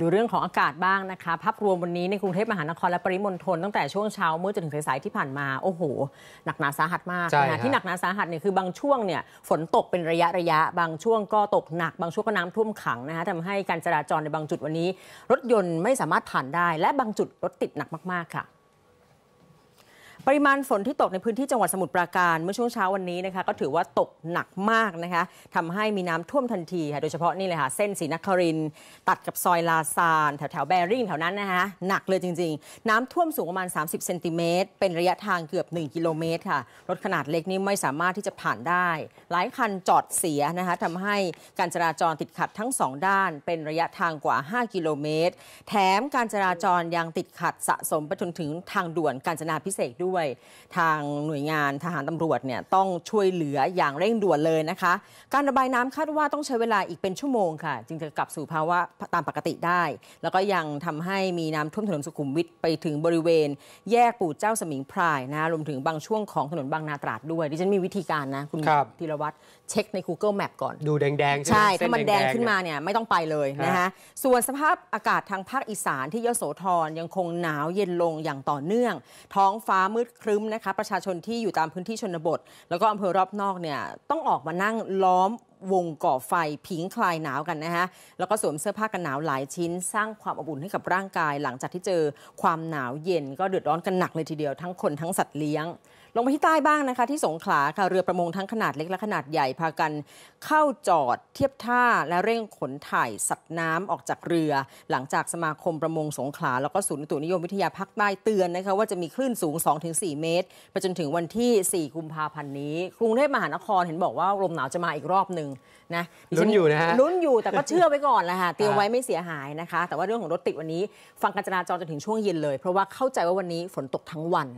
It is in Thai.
ดูเรื่องของอากาศบ้างนะคะภาพรวมวันนี้ในกรุงเทพมหานครและปริมณฑลตั้งแต่ช่วงเช้ามืดจนถึงสายที่ผ่านมาโอ้โหหนักหนาสาหัสมากขณะที่หนักหนาสาหัสเนี่ยคือบางช่วงเนี่ยฝนตกเป็นระยะระยะบางช่วงก็ตกหนัก บางช่วงก็น้ำท่วมขังนะคะทำให้การจราจรในบางจุดวันนี้ รถยนต์ไม่สามารถผ่านได้ และบางจุดรถติดหนักมาก ๆค่ะปริมาณฝนที่ตกในพื้นที่จังหวัดสมุทรปราการเมื่อช่วงเช้าวันนี้นะคะก็ถือว่าตกหนักมากนะคะทำให้มีน้ำท่วมทันทีค่ะโดยเฉพาะนี่เลยค่ะเส้นศรีนคริน ตัดกับซอยลาซานแถวแถวแบริ่งแถวนั้นนะคะหนักเลยจริงๆ น้ำท่วมสูงประมาณ 30เซนติเมตรเป็นระยะทางเกือบ 1 กิโลเมตรค่ะรถขนาดเล็กนี่ไม่สามารถที่จะผ่านได้ หลายคันจอดเสียนะคะทำให้การจราจรติดขัดทั้ง 2 ด้านเป็นระยะทางกว่า 5 กิโลเมตร แถมการจราจรยังติดขัดสะสมไปจนถึงทางด่วนการจนาพิเศษด้วยยทางหน่วยงานทหารตำรวจเนี่ยต้องช่วยเหลืออย่างเร่งด่วนเลยนะคะ การระบายน้ำคาดว่าต้องใช้เวลาอีกเป็นชั่วโมงค่ะ จึงจะกลับสู่ภาวะตามปกติได้ แล้วก็ยังทำให้มีน้ำท่วมถนนสุขุมวิทไปถึงบริเวณแยกปู่เจ้าสมิงพรายนะรวมถึงบางช่วงของถนนบางนาตราดด้วยดิฉันมีวิธีการนะ คุณธีรวัตรเช็คใน Google Map ก่อน ดูแดงๆ ใช่ถ้ามันแดงขึ้นมาเนี่ยไม่ต้องไปเลยนะคะส่วนสภาพอากาศทางภาคอีสานที่ยโสธรยังคงหนาวเย็นลงอย่างต่อเนื่อง ท้องฟ้ามืดดครึ้มนะคะประชาชนที่อยู่ตามพื้นที่ชนบท แล้วก็อำเภอรอบนอกเนี่ยต้องออกมานั่งล้อมวงก่อไฟผิงคลายหนาวกันนะฮะ แล้วก็สวมเสื้อผ้ากันหนาวหลายชิ้น สร้างความอบอุ่นให้กับร่างกายหลังจากที่เจอความหนาวเย็น ก็เดือดร้อนกันหนักเลยทีเดียวทั้งคนทั้งสัตว์เลี้ยงลงไปที่ใต้บ้างนะคะที่สงขลาค่ะเรือประมงทั้งขนาดเล็กและขนาดใหญ่พากันเข้าจอดเทียบท่าและเร่งขนถ่ายสัตว์น้ำออกจากเรือ หลังจากสมาคมประมงสงขลา แล้วก็ศูนย์อุตุนิยมวิทยาภาคใต้เตือนนะคะว่าจะมีคลื่นสูง 2-4 เมตรไปจนถึงวันที่ 4 กุมภาพันธ์นี้กรุงเทพมหานครเห็นบอกว่าลมหนาวจะมาอีกรอบหนึ่งนะลุ้นอยู่นะฮะลุ้นอยู่แต่ก็เชื่อไว้ก่อนแหละค่ะเตรียมไว้ไม่เสียหายนะคะ แต่ว่าเรื่องของรถติดวันนี้ฟังกัญจนาจรจนถึงช่วงเย็นเลย เพราะว่าเข้าใจว่าวันนี้ฝนตกทั้งวัน